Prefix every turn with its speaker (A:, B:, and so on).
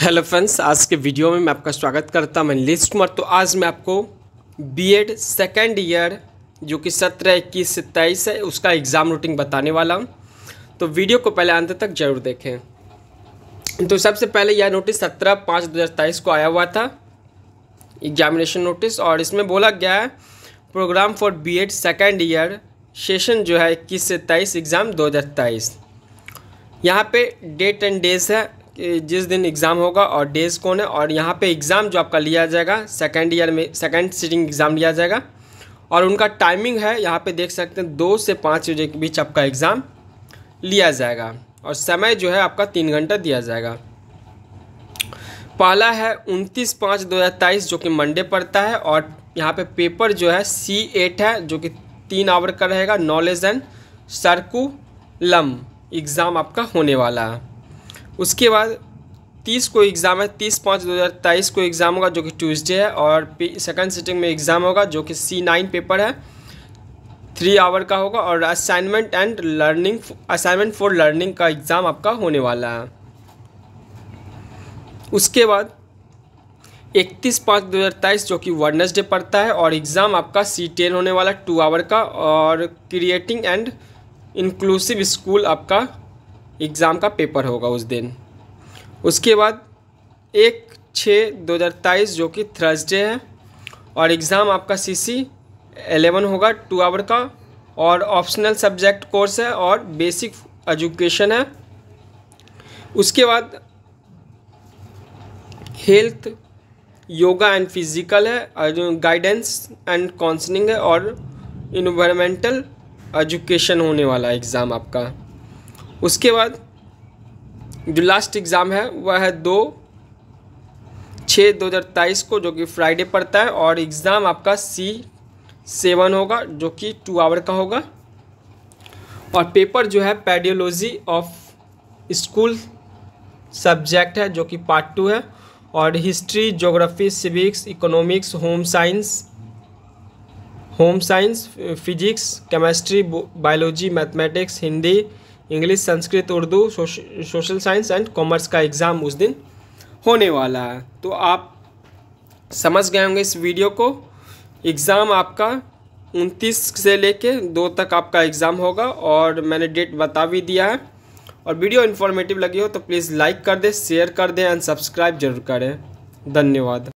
A: hello friends आज के video में मैं आपका स्वागत करता हूं मैं लिस्ट कुमार तो आज मैं आपको बीएड सेकेंड ईयर जो कि सत्रह इक्कीस से तेईस है उसका एग्ज़ाम रूटिंग बताने वाला हूं तो वीडियो को पहले अंत तक जरूर देखें तो सबसे पहले यह नोटिस सत्रह पाँच दो हज़ार तेईस को आया हुआ था एग्जामिनेशन नोटिस और इसमें बोला गया है programme for B Ed second year session जो है इक्कीस से तेईस एग्ज़ाम दो हज़ार तेईस यहाँ पर डेट एंड डेज है कि जिस दिन एग्ज़ाम होगा और डेज कौन है और यहाँ पे एग्ज़ाम जो आपका लिया जाएगा सेकेंड ईयर में सेकेंड सीटिंग एग्ज़ाम लिया जाएगा और उनका टाइमिंग है यहाँ पे देख सकते हैं दो से पाँच बजे के बीच आपका एग्ज़ाम लिया जाएगा और समय जो है आपका तीन घंटा दिया जाएगा पहला है उनतीस पाँच दो हज़ार तेईस जो कि मंडे पड़ता है और यहाँ पे पेपर जो है सी एट है जो कि तीन आवर का रहेगा नॉलेज एंड सर्कुलम एग्ज़ाम आपका होने वाला है उसके बाद तीस को एग्ज़ाम है तीस पाँच दो हज़ार तेईस को एग्ज़ाम होगा जो कि ट्यूसडे है और सेकंड सिटिंग में एग्ज़ाम होगा जो कि सी नाइन पेपर है थ्री आवर का होगा और assignment and learning assignment for learning का एग्ज़ाम आपका होने वाला है उसके बाद इकतीस पाँच दो हज़ार तेईस जो कि वर्नसडे पड़ता है और एग्ज़ाम आपका सी टेन होने वाला टू आवर का और क्रिएटिंग एंड इंक्लूसिव स्कूल आपका एग्ज़ाम का पेपर होगा उस दिन उसके बाद एक छः दो हज़ार तेईस जो कि थर्सडे है और एग्ज़ाम आपका सी सी एलेवन होगा टू आवर का और ऑप्शनल सब्जेक्ट कोर्स है और बेसिक एजुकेशन है उसके बाद हेल्थ योगा एंड फिजिकल है गाइडेंस एंड काउंसलिंग है और इन्वायरमेंटल एजुकेशन होने वाला एग्ज़ाम आपका उसके बाद जो लास्ट एग्ज़ाम है वह है दो छः दो हज़ार तेईस को जो कि फ्राइडे पड़ता है और एग्ज़ाम आपका सी सेवन होगा जो कि टू आवर का होगा और पेपर जो है पेडियोलॉजी ऑफ स्कूल सब्जेक्ट है जो कि पार्ट टू है और history geography civics economics home science home science physics chemistry biology mathematics Hindi English Sanskrit Urdu social science and commerce का एग्ज़ाम उस दिन होने वाला है तो आप समझ गए होंगे इस वीडियो को एग्ज़ाम आपका 29 से लेके दो तक आपका एग्ज़ाम होगा और मैंने डेट बता भी दिया है और वीडियो इन्फॉर्मेटिव लगी हो तो प्लीज़ लाइक कर दें शेयर कर दें एंड सब्सक्राइब जरूर करें धन्यवाद